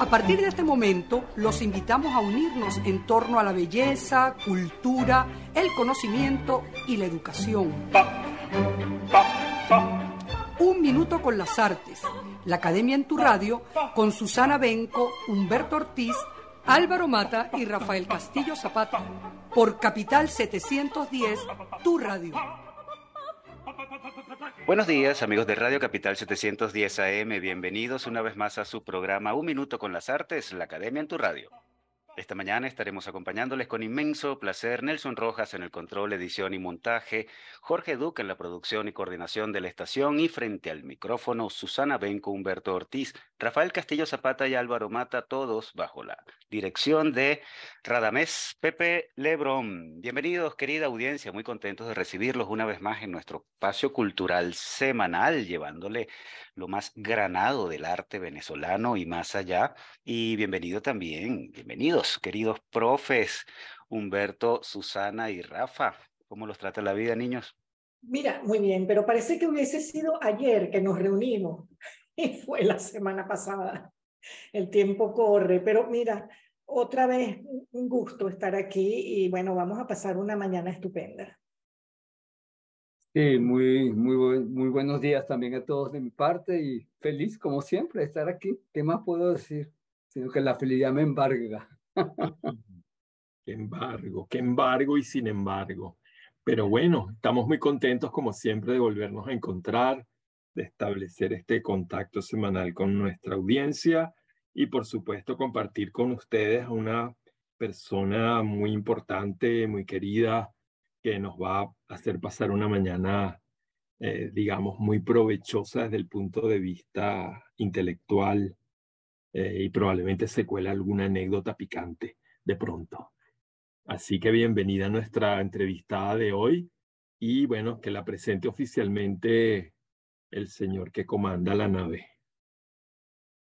A partir de este momento, los invitamos a unirnos en torno a la belleza, cultura, el conocimiento y la educación. Un minuto con las artes. La Academia en tu radio con Susana Benco, Humberto Ortiz, Álvaro Mata y Rafael Castillo Zapata. Por Capital 710, tu radio. Buenos días, amigos de Radio Capital 710 AM. Bienvenidos una vez más a su programa Un Minuto con las Artes, la Academia en tu Radio. Esta mañana estaremos acompañándoles con inmenso placer Nelson Rojas en el control, edición y montaje, Jorge Duque en la producción y coordinación de la estación y frente al micrófono Susana Benco, Humberto Ortiz, Rafael Castillo Zapata y Álvaro Mata, todos bajo la dirección de Radamés Pepe Lebrón. Bienvenidos, querida audiencia, muy contentos de recibirlos una vez más en nuestro espacio cultural semanal, llevándole lo más granado del arte venezolano y más allá. Y bienvenido también, bienvenidos, queridos profes Humberto, Susana y Rafa. ¿Cómo los trata la vida, niños? Mira, muy bien, pero parece que hubiese sido ayer que nos reunimos y fue la semana pasada. El tiempo corre, pero mira, otra vez un gusto estar aquí y bueno, vamos a pasar una mañana estupenda. Sí, muy, muy, muy buenos días también a todos de mi parte y feliz como siempre estar aquí. ¿Qué más puedo decir? Sino que la felicidad me embarga. qué embargo, qué embargo y sin embargo. Pero bueno, estamos muy contentos como siempre de volvernos a encontrar establecer este contacto semanal con nuestra audiencia y por supuesto compartir con ustedes a una persona muy importante, muy querida, que nos va a hacer pasar una mañana, eh, digamos, muy provechosa desde el punto de vista intelectual eh, y probablemente se cuela alguna anécdota picante de pronto. Así que bienvenida a nuestra entrevistada de hoy y bueno, que la presente oficialmente el señor que comanda la nave.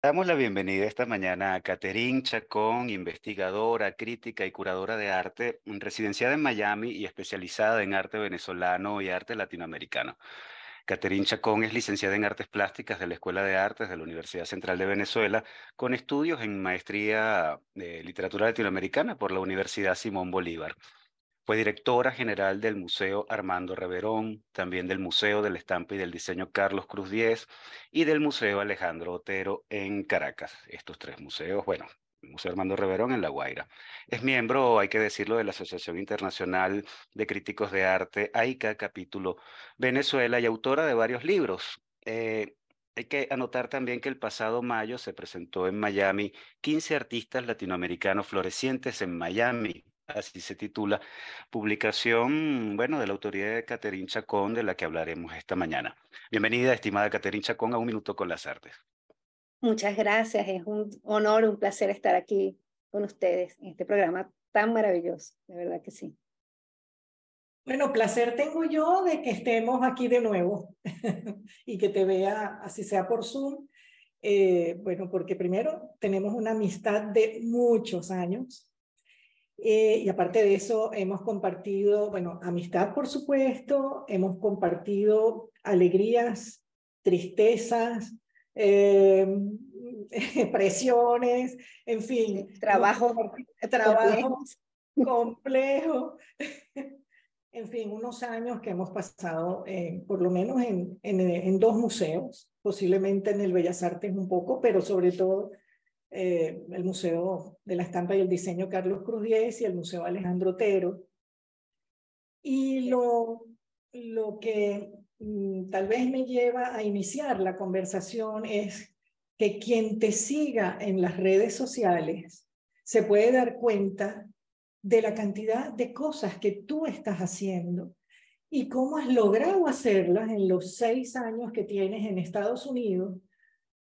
Damos la bienvenida esta mañana a Caterín Chacón, investigadora, crítica y curadora de arte, residenciada en Miami y especializada en arte venezolano y arte latinoamericano. Caterín Chacón es licenciada en Artes Plásticas de la Escuela de Artes de la Universidad Central de Venezuela, con estudios en maestría de literatura latinoamericana por la Universidad Simón Bolívar. Fue directora general del Museo Armando Reverón, también del Museo del Estampa y del Diseño Carlos Cruz Diez y del Museo Alejandro Otero en Caracas. Estos tres museos, bueno, el Museo Armando Reverón en La Guaira. Es miembro, hay que decirlo, de la Asociación Internacional de Críticos de Arte, AICA, capítulo Venezuela, y autora de varios libros. Eh, hay que anotar también que el pasado mayo se presentó en Miami 15 artistas latinoamericanos florecientes en Miami, así se titula, publicación, bueno, de la autoridad de Caterin Chacón, de la que hablaremos esta mañana. Bienvenida, estimada Caterin Chacón, a Un Minuto con las Artes. Muchas gracias, es un honor, un placer estar aquí con ustedes en este programa tan maravilloso, de verdad que sí. Bueno, placer tengo yo de que estemos aquí de nuevo y que te vea, así sea por Zoom. Eh, bueno, porque primero tenemos una amistad de muchos años, eh, y aparte de eso, hemos compartido, bueno, amistad, por supuesto, hemos compartido alegrías, tristezas, eh, presiones, en fin. Trabajo. Trabajo complejo. en fin, unos años que hemos pasado, eh, por lo menos en dos museos, posiblemente en el Bellas Artes un poco, pero sobre todo eh, el Museo de la Estampa y el Diseño Carlos Cruz Diez y el Museo Alejandro Otero. Y lo, lo que mm, tal vez me lleva a iniciar la conversación es que quien te siga en las redes sociales se puede dar cuenta de la cantidad de cosas que tú estás haciendo y cómo has logrado hacerlas en los seis años que tienes en Estados Unidos,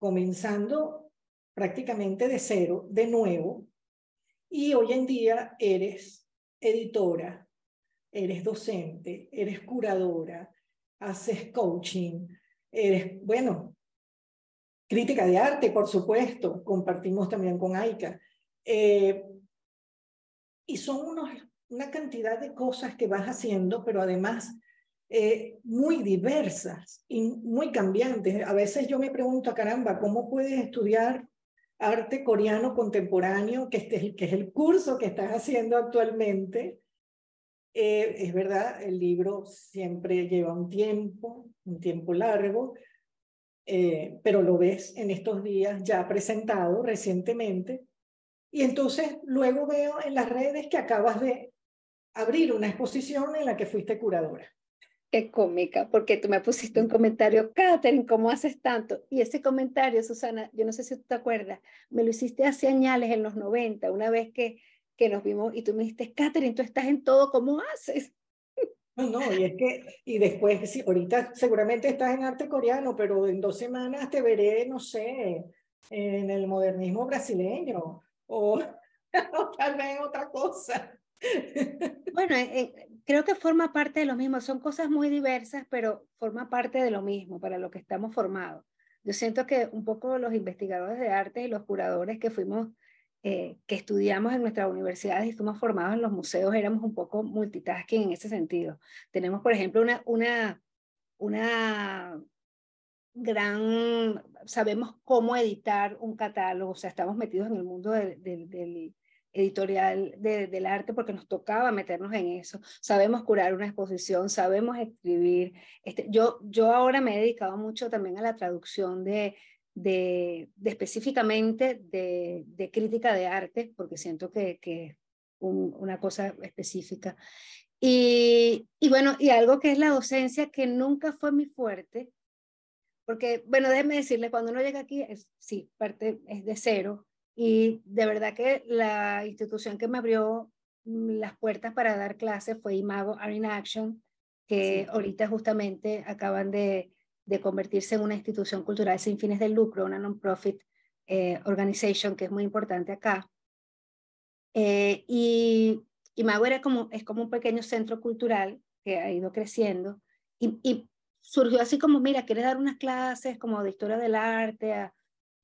comenzando prácticamente de cero, de nuevo, y hoy en día eres editora, eres docente, eres curadora, haces coaching, eres, bueno, crítica de arte, por supuesto, compartimos también con Aika, eh, y son unos, una cantidad de cosas que vas haciendo, pero además eh, muy diversas y muy cambiantes. A veces yo me pregunto, ah, caramba, ¿cómo puedes estudiar arte coreano contemporáneo, que, este es, el, que es el curso que estás haciendo actualmente. Eh, es verdad, el libro siempre lleva un tiempo, un tiempo largo, eh, pero lo ves en estos días ya presentado recientemente. Y entonces luego veo en las redes que acabas de abrir una exposición en la que fuiste curadora. Qué cómica, porque tú me pusiste un comentario, Katherine, ¿cómo haces tanto? Y ese comentario, Susana, yo no sé si tú te acuerdas, me lo hiciste hace años, en los 90, una vez que, que nos vimos y tú me dijiste, Katherine, tú estás en todo, ¿cómo haces? No, no, y es que, y después, ahorita seguramente estás en arte coreano, pero en dos semanas te veré, no sé, en el modernismo brasileño o, o tal vez otra cosa. Bueno, eh, eh, creo que forma parte de lo mismo, son cosas muy diversas, pero forma parte de lo mismo para lo que estamos formados. Yo siento que un poco los investigadores de arte y los curadores que fuimos, eh, que estudiamos en nuestras universidades y fuimos formados en los museos, éramos un poco multitasking en ese sentido. Tenemos, por ejemplo, una, una, una gran, sabemos cómo editar un catálogo, o sea, estamos metidos en el mundo del editorial de, del arte porque nos tocaba meternos en eso. Sabemos curar una exposición, sabemos escribir. Este, yo, yo ahora me he dedicado mucho también a la traducción de, de, específicamente de, de, crítica de arte, porque siento que, es una cosa específica. Y, bueno, y algo que es la docencia, que nunca fue mi fuerte, porque, bueno, déjenme decirles, cuando uno llega aquí, es, sí, parte es de cero, y de verdad que la institución que me abrió las puertas para dar clases fue Imago Are in Action, que ahorita justamente acaban de, convertirse en una institución cultural sin fines de lucro, una non-profit eh, organization que es muy importante acá. Eh, y Imago era como, es como un pequeño centro cultural que ha ido creciendo y, surgió así como, mira, ¿quieres dar unas clases como de historia del arte? A,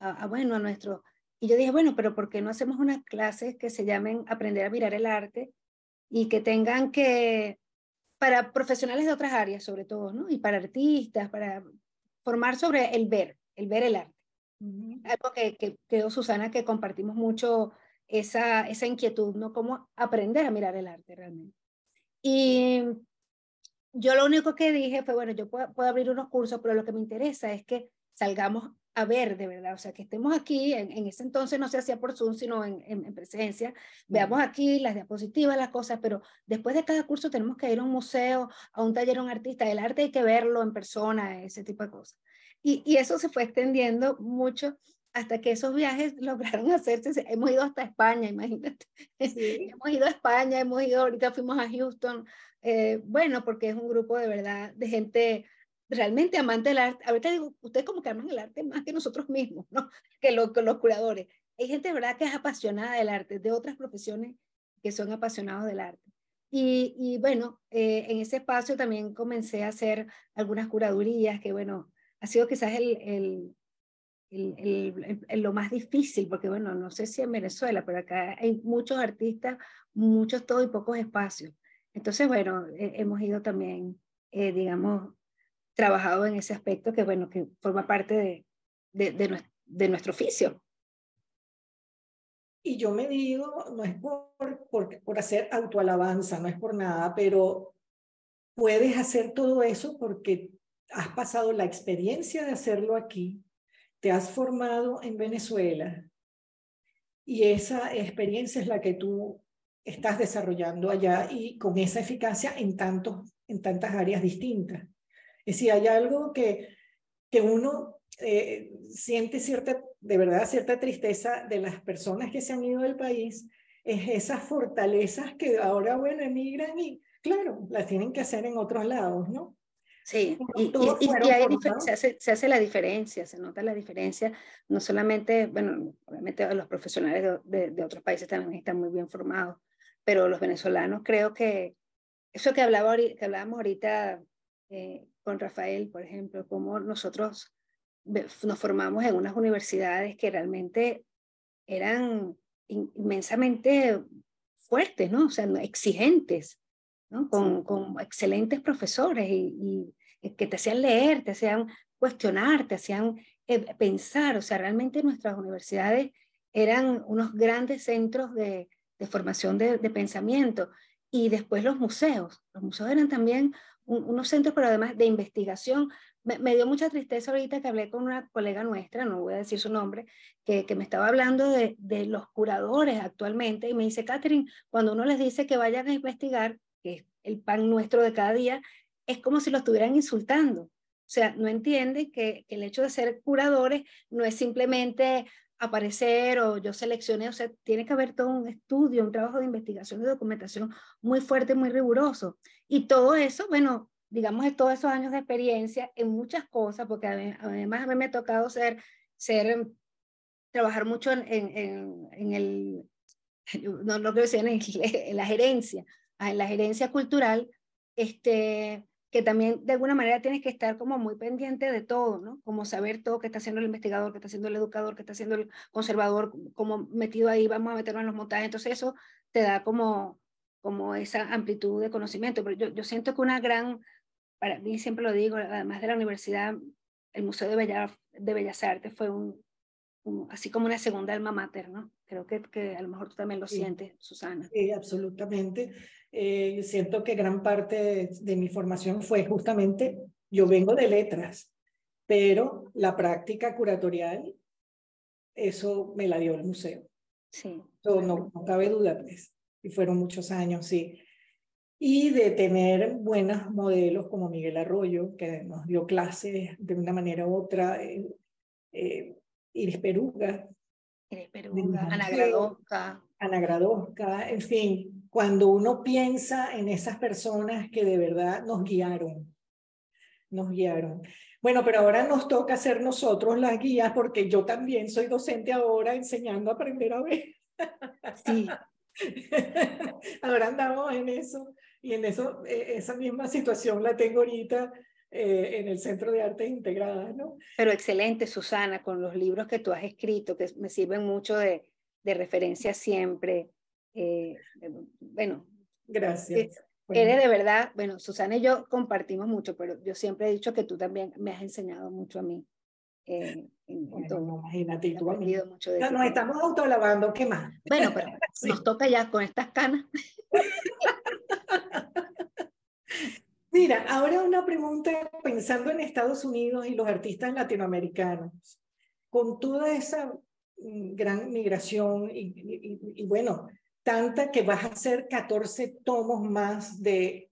a bueno, a nuestro y yo dije, bueno, pero ¿por qué no hacemos unas clases que se llamen Aprender a mirar el arte y que tengan que, para profesionales de otras áreas sobre todo, ¿no? Y para artistas, para formar sobre el ver, el ver el arte. Algo que, que Susana, que compartimos mucho esa, esa inquietud, ¿no? Cómo aprender a mirar el arte realmente. Y yo lo único que dije fue, bueno, yo puedo, puedo abrir unos cursos, pero lo que me interesa es que salgamos a ver de verdad, o sea, que estemos aquí, en, ese entonces no se hacía por Zoom, sino en, presencia, veamos aquí las diapositivas, las cosas, pero después de cada curso tenemos que ir a un museo, a un taller, a un artista, el arte hay que verlo en persona, ese tipo de cosas. Y, eso se fue extendiendo mucho hasta que esos viajes lograron hacerse. Hemos ido hasta España, imagínate. hemos ido a España, hemos ido, ahorita fuimos a Houston. Eh, bueno, porque es un grupo de verdad de gente realmente amante del arte, ahorita digo, ustedes como que aman el arte más que nosotros mismos, ¿no? Que, los curadores. Hay gente, ¿verdad?, que es apasionada del arte, de otras profesiones que son apasionados del arte. Y, bueno, eh, en ese espacio también comencé a hacer algunas curadurías, que bueno, ha sido quizás el, el el, lo más difícil, porque bueno, no sé si en Venezuela, pero acá hay muchos artistas, muchos todo y pocos espacios. Entonces, bueno, hemos ido también, eh, digamos, trabajado en ese aspecto que, bueno, que forma parte de, de, nuestro, oficio. Y yo me digo, no es por, por, por hacer autoalabanza, no es por nada, pero puedes hacer todo eso porque has pasado la experiencia de hacerlo aquí, te has formado en Venezuela y esa experiencia es la que tú estás desarrollando allá y con esa eficacia en, tantos, en tantas áreas distintas. Y si hay algo que, que uno eh, siente cierta, de verdad, cierta tristeza de las personas que se han ido del país, es esas fortalezas que ahora, bueno, emigran y, claro, las tienen que hacer en otros lados, ¿no? Sí, y, ahí se hace, se hace, la diferencia, se nota la diferencia, no solamente, bueno, obviamente los profesionales de, de, otros países también están muy bien formados, pero los venezolanos creo que eso que, hablaba, que hablábamos ahorita, eh, con Rafael, por ejemplo, cómo nosotros nos formamos en unas universidades que realmente eran inmensamente fuertes, ¿no? O sea, exigentes, ¿no? Con, con excelentes profesores y, eh, que te hacían leer, te hacían cuestionar, te hacían eh, pensar. O sea, realmente nuestras universidades eran unos grandes centros de, formación de pensamiento. Y después los museos. Los museos eran también unos centros, pero además de investigación. Me, dio mucha tristeza ahorita que hablé con una colega nuestra, no voy a decir su nombre, que, que me estaba hablando de, los curadores actualmente y me dice, Catherine, cuando uno les dice que vayan a investigar, que es el pan nuestro de cada día, es como si lo estuvieran insultando. O sea, no entiende que el hecho de ser curadores no es simplemente aparecer o yo seleccioné, o sea, tiene que haber todo un estudio, un trabajo de investigación y documentación muy fuerte, muy riguroso. Y todo eso, bueno, digamos, de todos esos años de experiencia en muchas cosas, porque además a mí me ha tocado ser, ser trabajar mucho en, en, en el, no lo que decían en la gerencia, ah, en la gerencia cultural, este, que también de alguna manera tienes que estar como muy pendiente de todo, ¿no? Como saber todo que está haciendo el investigador, que está haciendo el educador, que está haciendo el conservador, como metido ahí, vamos a meterlo en los montajes. Entonces eso te da como, como esa amplitud de conocimiento. Pero yo, siento que una gran, para mí siempre lo digo, además de la universidad, el Museo de, Bella, de Bellas Artes fue un, así como una segunda alma mater, ¿no? Creo que, a lo mejor tú también lo sientes, Susana. Sí, absolutamente. Eh, siento que gran parte de, mi formación fue justamente, yo vengo de letras, pero la práctica curatorial, eso me la dio el museo. Sí. no, cabe duda, pues, Y fueron muchos años, sí. Y de tener buenos modelos como Miguel Arroyo, que nos dio clases de una manera u otra, eh, eh, Iris Peruga. Iris Peruga, Ana Gradosca. Ana Gradosca, en fin, cuando uno piensa en esas personas que de verdad nos guiaron, nos guiaron. Bueno, pero ahora nos toca ser nosotros las guías porque yo también soy docente ahora enseñando a aprender a ver. Sí. ahora andamos en eso y en eso, eh, esa misma situación la tengo ahorita eh, en el Centro de Artes Integradas, ¿no? Pero excelente, Susana, con los libros que tú has escrito, que me sirven mucho de referencia siempre. Eh, eh, bueno. Gracias. Eh, eres de verdad, bueno, Susana y yo compartimos mucho, pero yo siempre he dicho que tú también me has enseñado mucho a mí. Eh, imagínate, nos estamos autolavando, ¿qué más? Bueno, pero nos toca ya con estas canas. Mira, ahora una pregunta pensando en Estados Unidos y los artistas latinoamericanos. Con toda esa mm, gran migración y, y bueno, tanta que vas a hacer 14 tomos más de,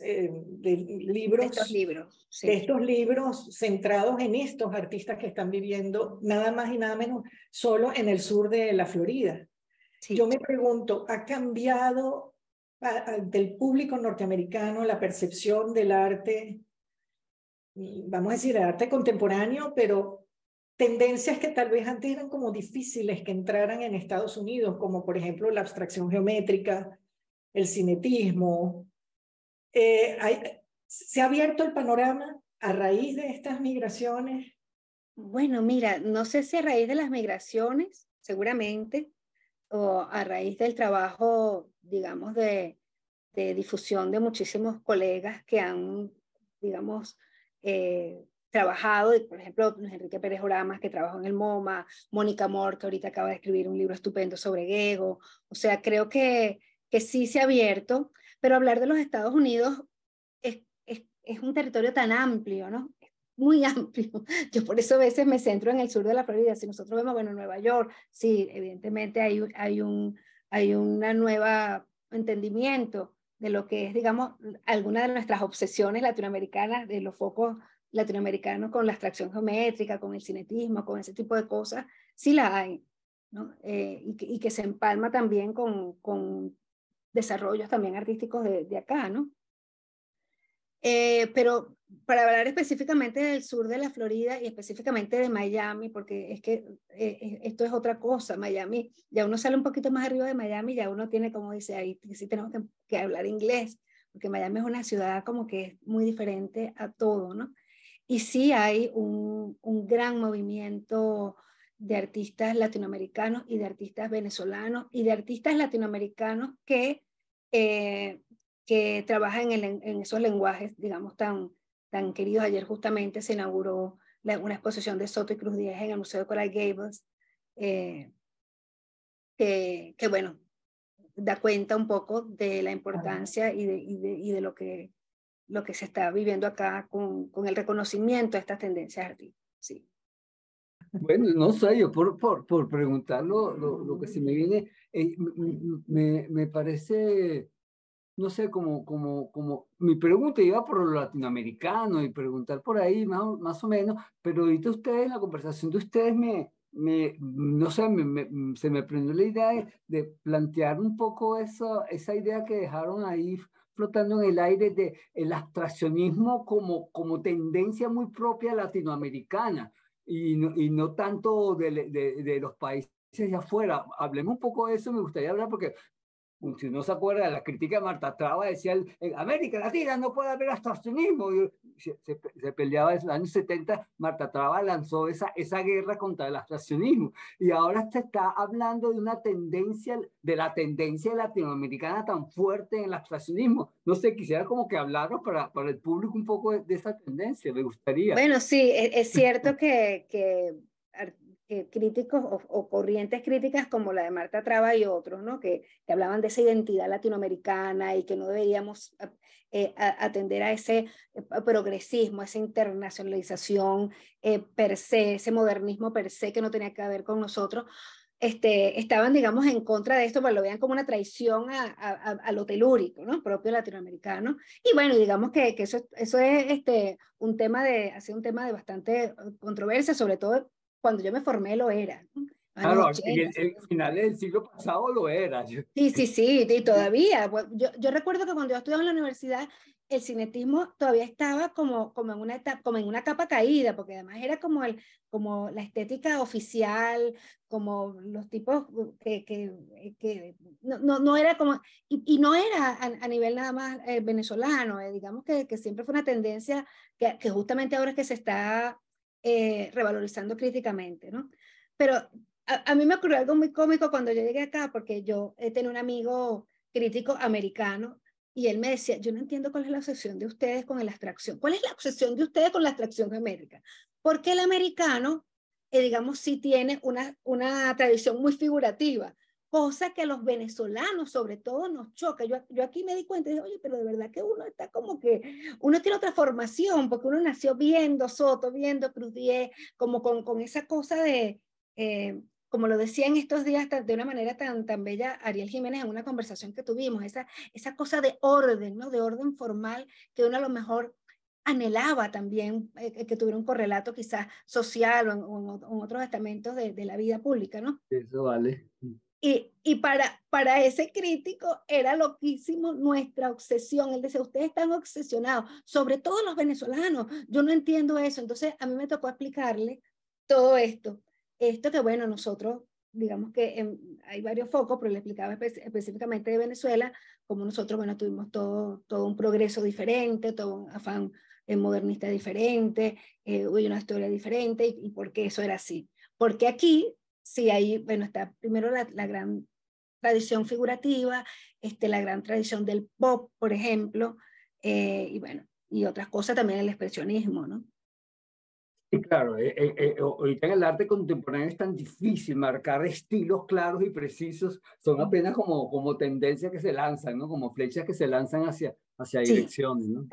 eh, de libros, estos libros de estos libros centrados en estos artistas que están viviendo nada más y nada menos solo en el sur de la Florida. Yo me pregunto, ¿ha cambiado del público norteamericano la percepción del arte, mm, vamos a decir, el arte contemporáneo, pero tendencias que tal vez antes eran como difíciles que entraran en Estados Unidos, como por ejemplo la abstracción geométrica, el cinetismo. Eh, ¿Se ha abierto el panorama a raíz de estas migraciones? Bueno, mira, no sé si a raíz de las migraciones, seguramente, o a raíz del trabajo, digamos, de, difusión de muchísimos colegas que han, digamos, eh, trabajado, por ejemplo, Enrique Pérez Oramas, que trabajó en el MoMA, Mónica Moore, que ahorita acaba de escribir un libro estupendo sobre Gego. O sea, creo que, que sí se ha abierto, pero hablar de los Estados Unidos es, es, es un territorio tan amplio, ¿no? muy amplio. Yo por eso a veces me centro en el sur de la Florida. Si nosotros vemos, bueno, Nueva York, sí, evidentemente hay, hay un hay una nueva entendimiento de lo que es, digamos, alguna de nuestras obsesiones latinoamericanas, de los focos latinoamericano con la abstracción geométrica, con el cinetismo, con ese tipo de cosas, sí la hay, ¿no? Eh, y, que, se empalma también con, desarrollos también artísticos de, acá, ¿no? Eh, pero para hablar específicamente del sur de la Florida y específicamente de Miami, porque es que eh, esto es otra cosa, Miami, ya uno sale un poquito más arriba de Miami, ya uno tiene, como dice, ahí sí tenemos que, que hablar inglés, porque Miami es una ciudad como que es muy diferente a todo, ¿no? Y sí hay un, un gran movimiento de artistas latinoamericanos y de artistas venezolanos y de artistas latinoamericanos que, eh, que trabajan en, esos lenguajes, digamos, tan, tan queridos. Ayer justamente se inauguró una exposición de Soto y Cruz Díaz en el Museo de Coral Gables, eh, que, que, bueno, da cuenta un poco de la importancia y de, y de lo que lo que se está viviendo acá con, con el reconocimiento de estas tendencias artísticas. Sí. Bueno, no sé, yo por, por, por preguntarlo, lo, que se me viene, eh, me, me, parece, no sé, como, como, como, mi pregunta iba por lo latinoamericano y preguntar por ahí más, más o menos, pero ahorita ustedes, la conversación de ustedes me, me no sé, se me prendió la idea de, plantear un poco eso esa idea que dejaron ahí flotando en el aire del el abstraccionismo como, como tendencia muy propia latinoamericana y no, y no tanto de, de los países de afuera. Hablemos un poco de eso, me gustaría hablar porque si uno se acuerda, la crítica de Marta Traba decía, en América Latina no puede haber abstraccionismo. Se, peleaba en los años 70, Marta Traba lanzó esa, esa guerra contra el abstraccionismo. Y ahora se está hablando de una tendencia, de la tendencia latinoamericana tan fuerte en el abstraccionismo. No sé, quisiera como que hablaros para, para el público un poco de, esa tendencia, me gustaría. Bueno, sí, es, es cierto que, que eh, críticos o, corrientes críticas como la de Marta Traba y otros, ¿no? que, que hablaban de esa identidad latinoamericana y que no deberíamos eh, eh, atender a ese progresismo, esa internacionalización per se, ese modernismo per se que no tenía que ver con nosotros. Este, estaban, digamos, en contra de esto, pues lo veían como una traición a, a, a lo telúrico, ¿no? Propio latinoamericano. Y bueno, digamos que, que eso, eso es este, un tema de, ha sido un tema de bastante controversia, sobre todo cuando yo me formé lo era. Ah, claro, en el, final del siglo pasado lo era. Sí, sí, sí, y todavía. Yo, yo recuerdo que cuando yo estudiaba en la universidad, el cinetismo todavía estaba como, como, en una etapa, como en una capa caída, porque además era como, el, como la estética oficial, como los tipos que, que, no, no, era como, y, no era a, nivel nada más eh, venezolano, eh, digamos que, que, siempre fue una tendencia que, justamente ahora es que se está eh, revalorizando críticamente, ¿no? Pero a, mí me ocurrió algo muy cómico cuando yo llegué acá, porque yo eh, tenía un amigo crítico americano y él me decía, yo no entiendo cuál es la obsesión de ustedes con la abstracción. ¿Cuál es la obsesión de ustedes con la abstracción América, Porque el americano, eh, digamos, sí tiene una, una tradición muy figurativa cosa que a los venezolanos sobre todo nos choca. Yo, yo aquí me di cuenta dije, oye, pero de verdad que uno está como que, uno tiene otra formación, porque uno nació viendo Soto, viendo Cruz como con, con esa cosa de, eh, como lo decía en estos días de una manera tan, tan bella Ariel Jiménez en una conversación que tuvimos, esa, esa cosa de orden, ¿no? de orden formal que uno a lo mejor anhelaba también eh, eh, que tuviera un correlato quizás social o en, otros estamentos de, de, la vida pública, ¿no? Eso vale. Y, para, para ese crítico era loquísimo nuestra obsesión. Él decía, ustedes están obsesionados, sobre todo los venezolanos. Yo no entiendo eso. Entonces, a mí me tocó explicarle todo esto. Esto que, bueno, nosotros, digamos que em, hay varios focos, pero le explicaba específicamente de Venezuela, como nosotros, bueno, tuvimos todo, todo un progreso diferente, todo un afán eh, modernista diferente, eh, una historia diferente, y, y por qué eso era así. Porque aquí sí, ahí, bueno, está primero la, gran tradición figurativa, este, la gran tradición del pop, por ejemplo, eh, y bueno, y otras cosas también el expresionismo, ¿no? Sí, claro, eh, eh, ahorita en el arte contemporáneo es tan difícil marcar estilos claros y precisos, son apenas como, como tendencias que se lanzan, ¿no? Como flechas que se lanzan hacia, hacia direcciones. ¿no?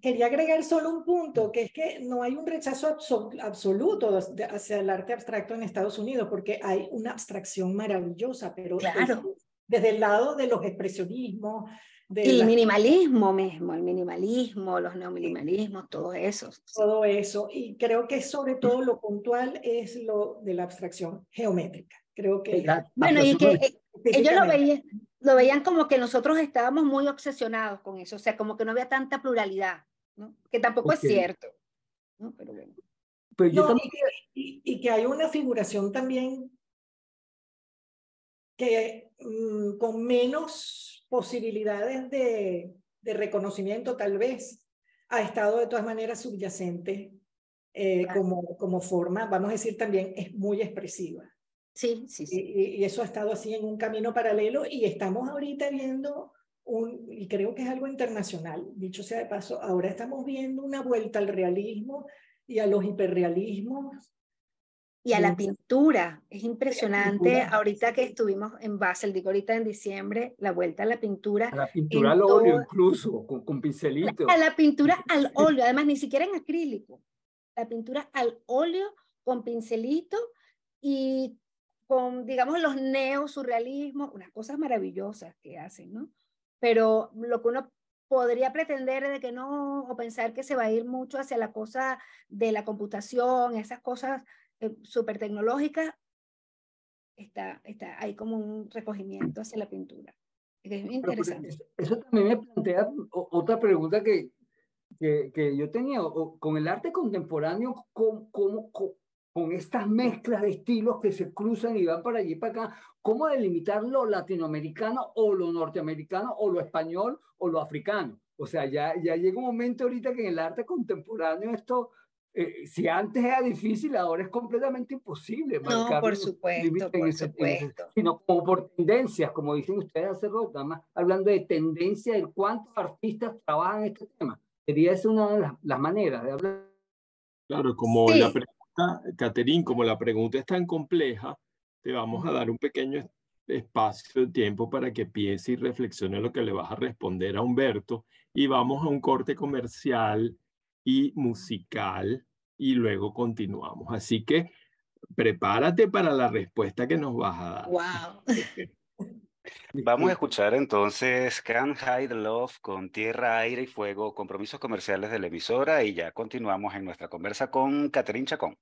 quería, agregar solo un punto, que es que no hay un rechazo absoluto hacia el arte abstracto en Estados Unidos, porque hay una abstracción maravillosa, pero claro. desde el lado de los expresionismos. y el minimalismo mismo, el minimalismo, los neominimalismos, todo eso. Todo eso, y creo que sobre todo lo puntual es lo de la abstracción geométrica. Creo que... Bueno, y que eh, yo lo veía, lo veían como que nosotros estábamos muy obsesionados con eso, o sea, como que no había tanta pluralidad, ¿no? que tampoco es cierto. Pero bueno. y, que, hay una figuración también que mm, con menos posibilidades de, reconocimiento tal vez ha estado de todas maneras subyacente eh, como forma, vamos a decir también, es muy expresiva. Sí, sí, sí. Y, eso ha estado así en un camino paralelo y estamos ahorita viendo un, y creo que es algo internacional, dicho sea de paso, ahora estamos viendo una vuelta al realismo y a los hiperrealismos. Y a la pintura, es impresionante, ahorita que estuvimos en Basel, digo ahorita en diciembre, la vuelta a la pintura. A la pintura al óleo incluso, con, pincelito. A la pintura al óleo, además ni siquiera en acrílico, la pintura al óleo con pincelito y con, digamos, los neosurrealismos, unas cosas maravillosas que hacen, ¿no? Pero lo que uno podría pretender de que no, o pensar que se va a ir mucho hacia la cosa de la computación, esas cosas eh, súper tecnológicas, está, está, hay como un recogimiento hacia la pintura. Es muy interesante. Eh, eso, también me plantea otra pregunta que, que, yo tenía, con el arte contemporáneo, ¿cómo, cómo con estas mezclas de estilos que se cruzan y van para allí y para acá, ¿cómo delimitar lo latinoamericano o lo norteamericano o lo español o lo africano? O sea, ya, ya llega un momento ahorita que en el arte contemporáneo esto, eh, si antes era difícil, ahora es completamente imposible. No, por supuesto, por supuesto. sino como por tendencias, como dicen ustedes hace rato, más hablando de tendencia, de cuántos artistas trabajan este tema. Sería esa una de las, maneras de hablar. Claro, como la Catherine, como la pregunta es tan compleja, te vamos a dar un pequeño espacio de tiempo para que piense y reflexione lo que le vas a responder a Humberto y vamos a un corte comercial y musical y luego continuamos. Así que prepárate para la respuesta que nos vas a dar. Wow. Vamos a escuchar entonces Can Hide Love con Tierra, Aire y Fuego, compromisos comerciales de la emisora y ya continuamos en nuestra conversa con Catherine Chacón.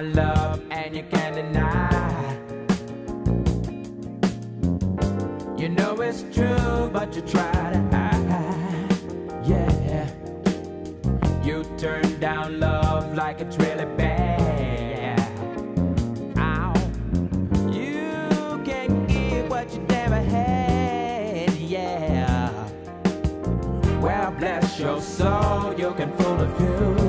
my love and you can't deny You know it's true but you try to hide Yeah You turn down love like it's really bad Ow. You can't what you never had Yeah Well bless your soul you can fool a few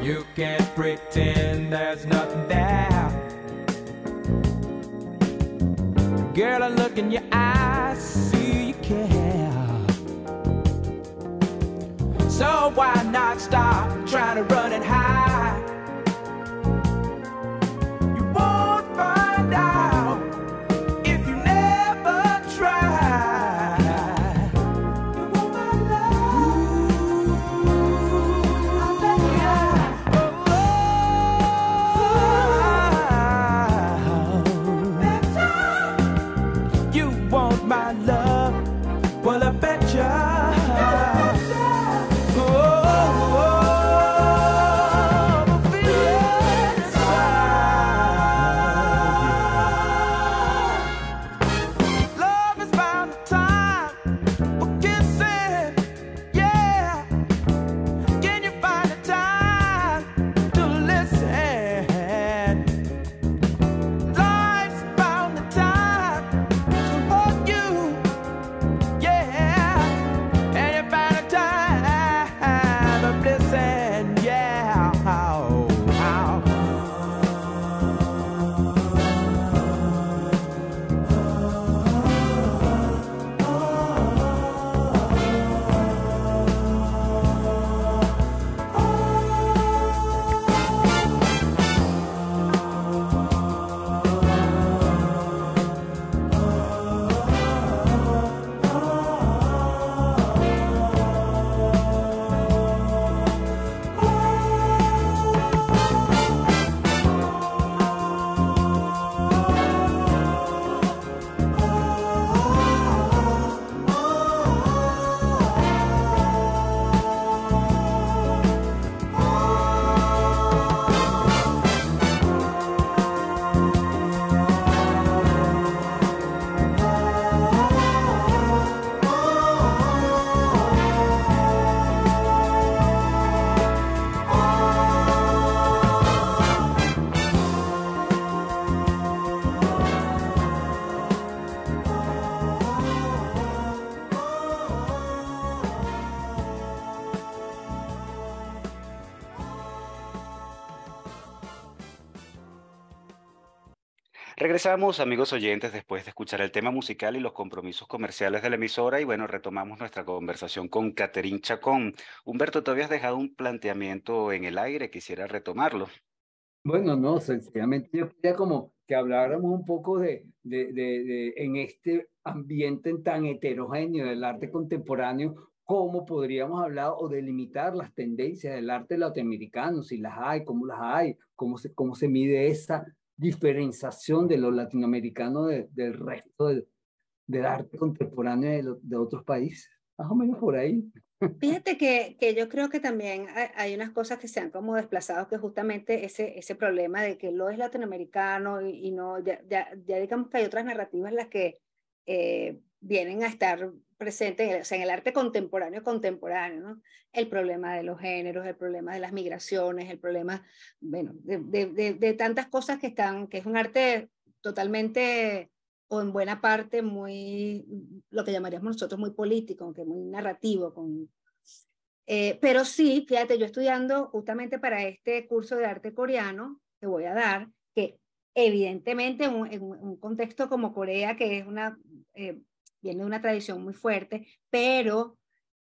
You can't pretend there's nothing there. Girl, I look in your eyes, see you care. So why not stop trying to run and hide? regresamos, amigos oyentes, después de escuchar el tema musical y los compromisos comerciales de la emisora. Y bueno, retomamos nuestra conversación con Caterín Chacón. Humberto, te habías dejado un planteamiento en el aire, quisiera retomarlo. Bueno, no, sencillamente yo quería como que habláramos un poco de, de, de, de, en este ambiente tan heterogéneo del arte contemporáneo, cómo podríamos hablar o delimitar las tendencias del arte latinoamericano, si las hay, cómo las hay, cómo se, cómo se mide esa diferenciación de lo latinoamericano del resto del, arte contemporáneo de, otros países. Más o menos por ahí. Fíjate que, que, yo creo que también hay, unas cosas que se han como desplazado, que justamente ese, ese problema de que lo es latinoamericano y, no, ya, ya, digamos que hay otras narrativas en las que eh, vienen a estar presentes en el, arte contemporáneo contemporáneo, ¿no? El problema de los géneros, el problema de las migraciones, el problema, bueno, de, tantas cosas que están, que es un arte totalmente o en buena parte muy, lo que llamaríamos nosotros muy político, aunque muy narrativo. Con, eh, pero sí, fíjate, yo estudiando justamente para este curso de arte coreano que voy a dar, que evidentemente en un contexto como Corea, que es una eh, viene de una tradición muy fuerte, pero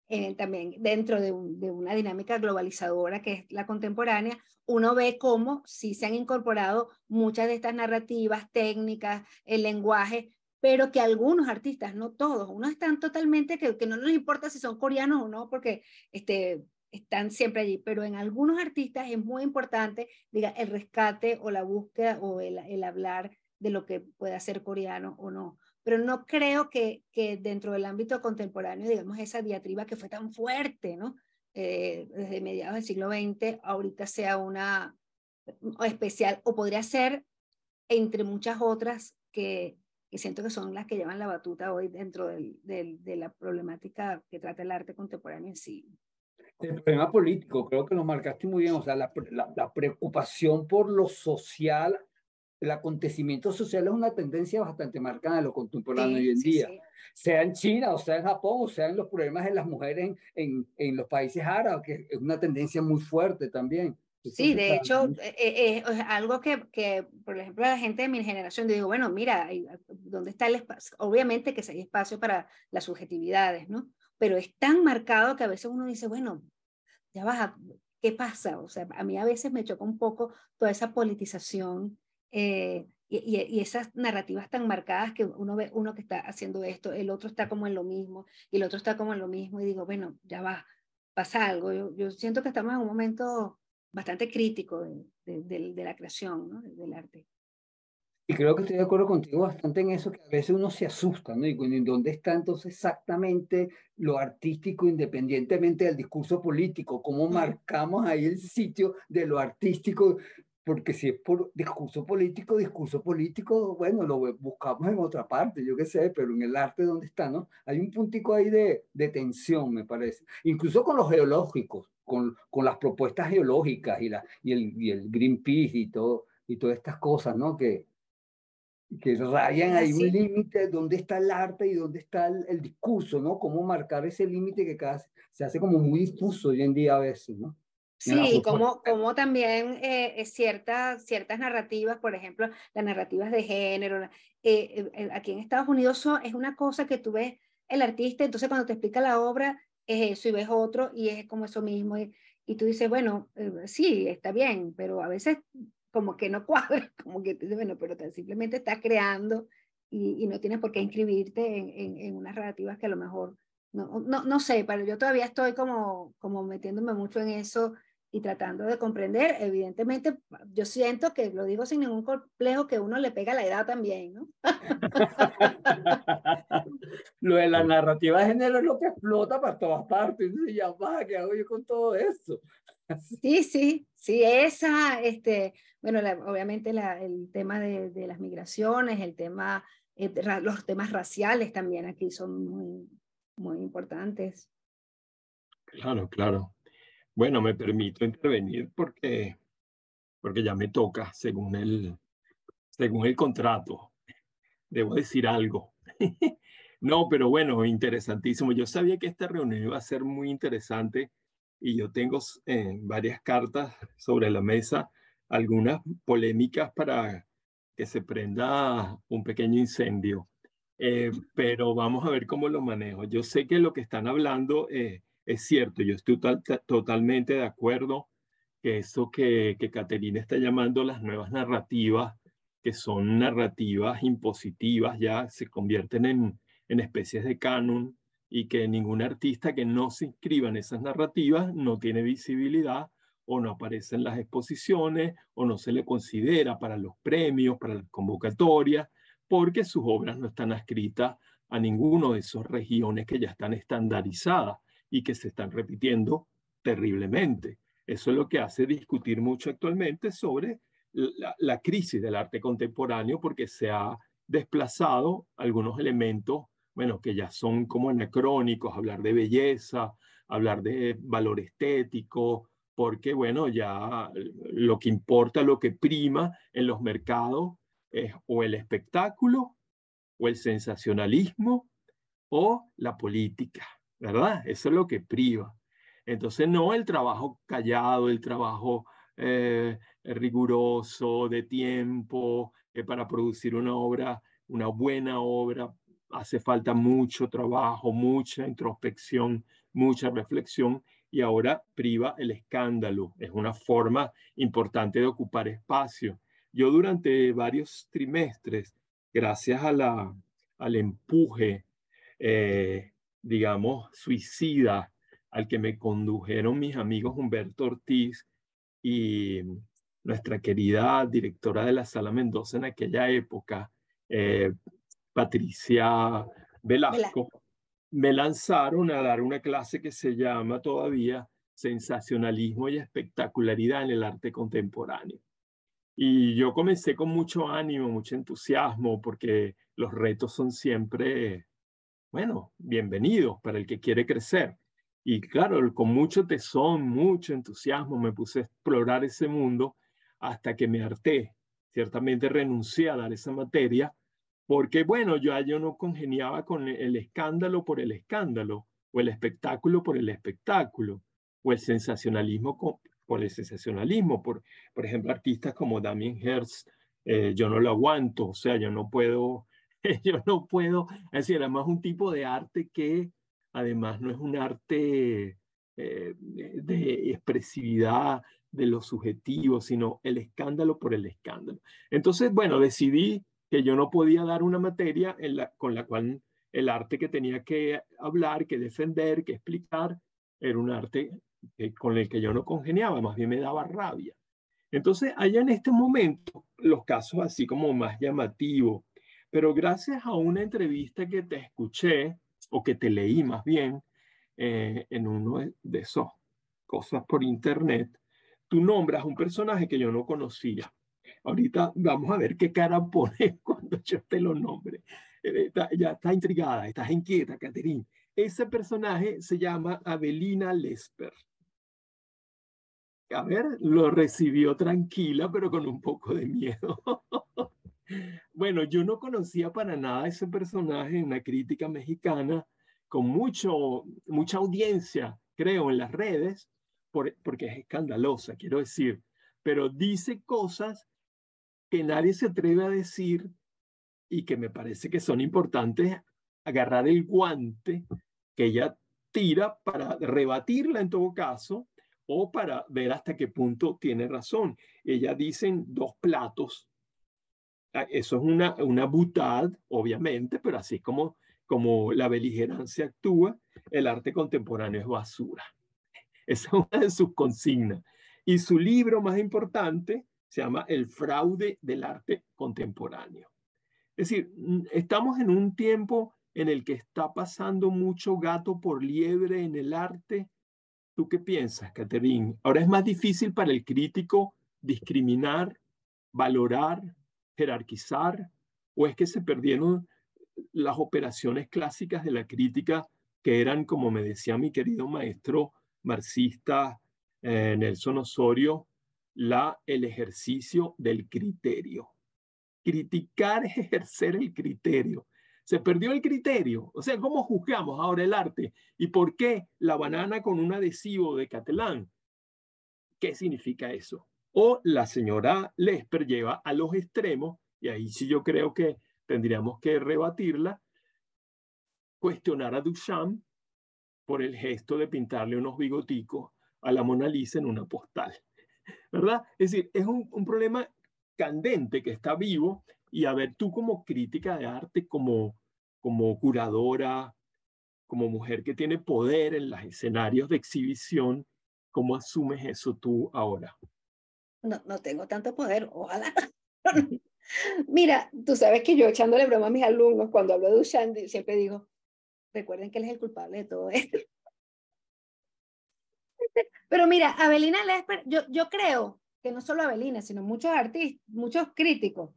eh, también dentro de, una dinámica globalizadora que es la contemporánea, uno ve cómo sí se han incorporado muchas de estas narrativas, técnicas, el lenguaje, pero que algunos artistas, no todos, unos están totalmente, que, no nos importa si son coreanos o no, porque este, están siempre allí, pero en algunos artistas es muy importante, diga, el rescate o la búsqueda o el, el hablar de lo que pueda ser coreano o no pero no creo que, que dentro del ámbito contemporáneo, digamos, esa diatriba que fue tan fuerte, ¿no? Eh, desde mediados del siglo XX, ahorita sea una especial, o podría ser entre muchas otras que, siento que son las que llevan la batuta hoy dentro del, de la problemática que trata el arte contemporáneo en sí. El problema político, creo que lo marcaste muy bien, o sea, la preocupación por lo social el acontecimiento social es una tendencia bastante marcada en lo contemporáneo hoy en día, sea en China o sea en Japón o sea en los problemas de las mujeres en, en, los países árabes, que es una tendencia muy fuerte también. sí, de hecho, es, eh, eh, eh, algo que, que, por ejemplo, la gente de mi generación, yo digo, bueno, mira, ¿dónde está el espacio? Obviamente que hay espacio para las subjetividades, ¿no? Pero es tan marcado que a veces uno dice, bueno, ya baja, ¿qué pasa? O sea, a mí a veces me choca un poco toda esa politización eh, y, y, esas narrativas tan marcadas que uno ve uno que está haciendo esto, el otro está como en lo mismo, y el otro está como en lo mismo, y digo, bueno, ya va, pasa algo. Yo, yo siento que estamos en un momento bastante crítico de, la creación, del arte. Y creo que estoy de acuerdo contigo bastante en eso, que a veces uno se asusta, ¿no? Y dónde está entonces exactamente lo artístico independientemente del discurso político, cómo marcamos ahí el sitio de lo artístico porque si es por discurso político, discurso político, bueno, lo buscamos en otra parte, yo qué sé, pero en el arte ¿dónde está, ¿no? Hay un puntico ahí de, de tensión, me parece. Incluso con los geológicos, con, con las propuestas geológicas y, la, y, el, y el Greenpeace y, todo, y todas estas cosas, ¿no? Que, que rayan ahí un límite, dónde está el arte y dónde está el, discurso, ¿no? Cómo marcar ese límite que se hace como muy difuso hoy en día a veces, ¿no? Sí, como, como también eh, ciertas, ciertas narrativas, por ejemplo, las narrativas de género. Eh, eh, aquí en Estados Unidos es una cosa que tú ves el artista, entonces cuando te explica la obra es eso y ves otro y es como eso mismo. Y, tú dices, bueno, sí, está bien, pero a veces como que no cuadra, como que bueno, pero simplemente estás creando y, no tienes por qué inscribirte en, en, en unas narrativas que a lo mejor, no, no, no, sé, pero yo todavía estoy como, como metiéndome mucho en eso y tratando de comprender, evidentemente, yo siento que lo digo sin ningún complejo que uno le pega la edad también, ¿no? lo de la narrativa de género es lo que explota para todas partes. Y ya va, ¿qué hago yo con todo eso sí, sí, sí, esa, este, bueno, obviamente la, el tema de, las migraciones, el tema, eh, los temas raciales también aquí son muy, muy importantes. Claro, claro. Bueno, me permito intervenir porque, porque ya me toca según el, según el contrato. Debo decir algo. no, pero bueno, interesantísimo. Yo sabía que esta reunión iba a ser muy interesante y yo tengo eh, varias cartas sobre la mesa, algunas polémicas para que se prenda un pequeño incendio. Eh, pero vamos a ver cómo lo manejo. Yo sé que lo que están hablando... Eh, es cierto, yo estoy totalmente de acuerdo que eso que, que Caterina está llamando las nuevas narrativas, que son narrativas impositivas, ya se convierten en, en especies de canon y que ningún artista que no se inscriba en esas narrativas no tiene visibilidad o no aparece en las exposiciones o no se le considera para los premios, para las convocatorias, porque sus obras no están adscritas a ninguno de esos regiones que ya están estandarizadas y que se están repitiendo terriblemente. Eso es lo que hace discutir mucho actualmente sobre la, crisis del arte contemporáneo porque se ha desplazado algunos elementos, bueno, que ya son como anacrónicos, hablar de belleza, hablar de valor estético, porque bueno, ya lo que importa, lo que prima en los mercados es o el espectáculo, o el sensacionalismo, o la política. ¿verdad? Eso es lo que priva. Entonces, no el trabajo callado, el trabajo eh, riguroso, de tiempo, eh, para producir una obra, una buena obra, hace falta mucho trabajo, mucha introspección, mucha reflexión y ahora priva el escándalo. Es una forma importante de ocupar espacio. Yo durante varios trimestres, gracias a al empuje eh, digamos, suicida al que me condujeron mis amigos Humberto Ortiz y mm, nuestra querida directora de la Sala Mendoza en aquella época, eh, Patricia Velasco, me lanzaron a dar una clase que se llama todavía Sensacionalismo y Espectacularidad en el Arte Contemporáneo. Y yo comencé con mucho ánimo, mucho entusiasmo, porque los retos son siempre bueno, bienvenido para el que quiere crecer. Y claro, con mucho tesón, mucho entusiasmo me puse a explorar ese mundo hasta que me harté. Ciertamente renuncié a dar esa materia porque, bueno, yo, yo no congeniaba con el escándalo por el escándalo, o el espectáculo por el espectáculo, o el sensacionalismo por el sensacionalismo. Por, por ejemplo, artistas como Damien Hirst, eh, yo no lo aguanto, o sea, yo no puedo yo no puedo, es decir, además un tipo de arte que además no es un arte eh, de expresividad de lo subjetivo, sino el escándalo por el escándalo. Entonces, bueno, decidí que yo no podía dar una materia con la cual el arte que tenía que hablar, que defender, que explicar, era un arte con el que yo no congeniaba, más bien me daba rabia. Entonces, allá en este momento, los casos así como más llamativos, pero gracias a una entrevista que te escuché, o que te leí más bien, eh, en uno de, esos cosas por internet, tú nombras un personaje que yo no conocía. Ahorita vamos a ver qué cara pones cuando yo te lo nombre. Eh, ya está intrigada, estás inquieta, Caterine. Ese personaje se llama Abelina Lesper. A ver, lo recibió tranquila, pero con un poco de miedo. Bueno, yo no conocía para nada ese personaje en la crítica mexicana, con mucho, mucha audiencia, creo, en las redes, porque es escandalosa, quiero decir, pero dice cosas que nadie se atreve a decir y que me parece que son importantes agarrar el guante que ella tira para rebatirla en todo caso o para ver hasta qué punto tiene razón. Ella dice en dos platos Ah, eso es una, butad, obviamente, pero así como, como la beligerancia actúa, el arte contemporáneo es basura. Esa es una de sus consignas. Y su libro más importante se llama El fraude del arte contemporáneo. Es decir, estamos en un tiempo en el que está pasando mucho gato por liebre en el arte. ¿Tú qué piensas, Catherine? Ahora es más difícil para el crítico discriminar, valorar, jerarquizar o es que se perdieron las operaciones clásicas de la crítica que eran, como me decía mi querido maestro marxista eh, Nelson Osorio, la, el ejercicio del criterio. Criticar es ejercer el criterio. Se perdió el criterio. O sea, ¿cómo juzgamos ahora el arte? ¿Y por qué la banana con un adhesivo de Catalán? ¿Qué significa eso? o la señora Lesper lleva a los extremos, y ahí sí yo creo que tendríamos que rebatirla, cuestionar a Duchamp por el gesto de pintarle unos bigoticos a la Mona Lisa en una postal. ¿Verdad? Es decir, es un, problema candente que está vivo y a ver, tú como crítica de arte, como, como curadora, como mujer que tiene poder en los escenarios de exhibición, ¿cómo asumes eso tú ahora? no, no tengo tanto poder, ojalá. Mm. Mira, tú sabes que yo echándole broma a mis alumnos, cuando hablo de Ushandi siempre digo, recuerden que él es el culpable de todo esto. Pero mira, Abelina Lesper, yo, yo creo que no solo Abelina, sino muchos artistas, muchos críticos,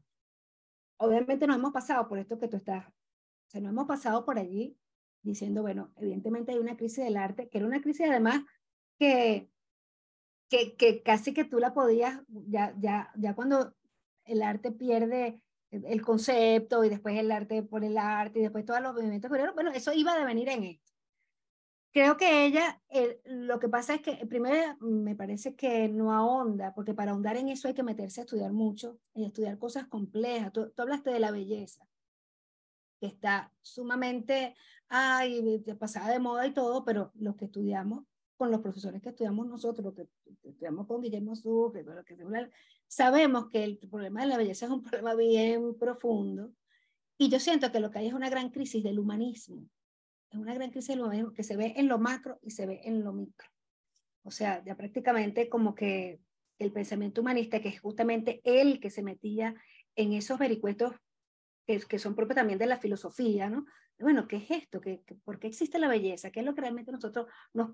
obviamente nos hemos pasado por esto que tú estás, o sea, nos hemos pasado por allí diciendo, bueno, evidentemente hay una crisis del arte, que era una crisis además que que, casi que tú la podías, ya, ya, ya cuando el arte pierde el concepto y después el arte por el arte y después todos los movimientos bueno, eso iba a venir en esto. Creo que ella, eh, lo que pasa es que eh, primero me parece que no ahonda, porque para ahondar en eso hay que meterse a estudiar mucho y estudiar cosas complejas. Tú, tú hablaste de la belleza, que está sumamente, ay, pasada de moda y todo, pero los que estudiamos con los profesores que estudiamos nosotros, que estudiamos con Guillermo Sucre, que sabemos que el problema de la belleza es un problema bien profundo y yo siento que lo que hay es una gran crisis del humanismo, es una gran crisis del humanismo que se ve en lo macro y se ve en lo micro. O sea, ya prácticamente como que el pensamiento humanista, que es justamente él que se metía en esos vericuetos que, que son propios también de la filosofía, ¿no? bueno, ¿qué es esto? por qué existe la belleza? ¿Qué es lo que realmente nosotros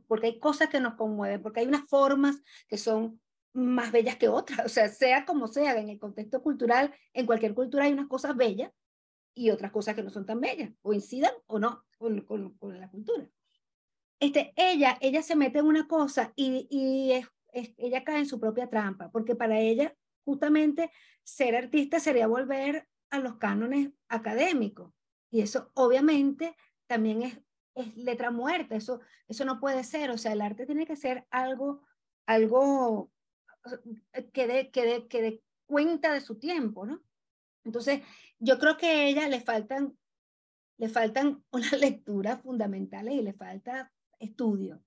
porque hay cosas que nos conmueven, porque hay unas formas que son más bellas que otras, o sea, sea como sea, en el contexto cultural, en cualquier cultura hay unas cosas bellas y otras cosas que no son tan bellas, Coincidan o no con, la cultura. Este, ella, ella se mete en una cosa y, ella cae en su propia trampa, porque para ella justamente ser artista sería volver a los cánones académicos y eso obviamente también es, letra muerta, eso, eso no puede ser, o sea, el arte tiene que ser algo, algo que dé que que cuenta de su tiempo, ¿no? Entonces, yo creo que a ella le faltan, le faltan unas lecturas fundamentales y le falta estudio.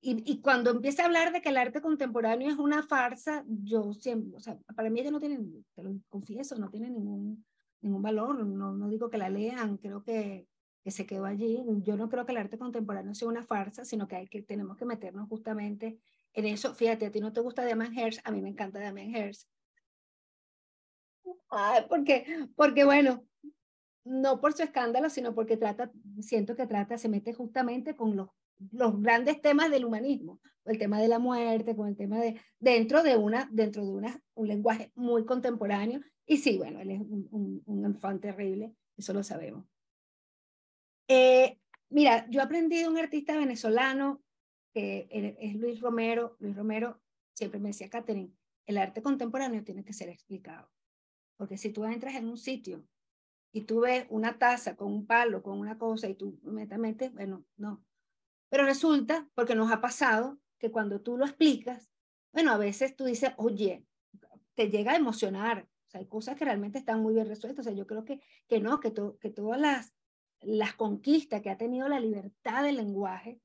Y, y, cuando empieza a hablar de que el arte contemporáneo es una farsa, yo siempre, o sea, para mí ella no tiene, te lo confieso, no tiene ningún, ningún valor, no, no digo que la lean, creo que, que se quedó allí. Yo no creo que el arte contemporáneo sea una farsa, sino que, hay que tenemos que meternos justamente en eso. Fíjate, a ti no te gusta Diamond Hirst? a mí me encanta Diamond Hirst. Ay, porque, porque bueno, no por su escándalo, sino porque trata, siento que trata, se mete justamente con los los grandes temas del humanismo, el tema de la muerte, con el tema de dentro de una dentro de una un lenguaje muy contemporáneo y sí, bueno, él es un, un, terrible, eso lo sabemos. Eh, mira, yo aprendí de un artista venezolano que er, es Luis Romero. Luis Romero siempre me decía, Catherine, el arte contemporáneo tiene que ser explicado, porque si tú entras en un sitio y tú ves una taza con un palo, con una cosa y tú inmediatamente, bueno, no, pero resulta, porque nos ha pasado, que cuando tú lo explicas, bueno, a veces tú dices, oye, te llega a emocionar. O sea, hay cosas que realmente están muy bien resueltas. O sea, yo creo que, que no, que, que todas las, las conquistas que ha tenido la libertad del lenguaje,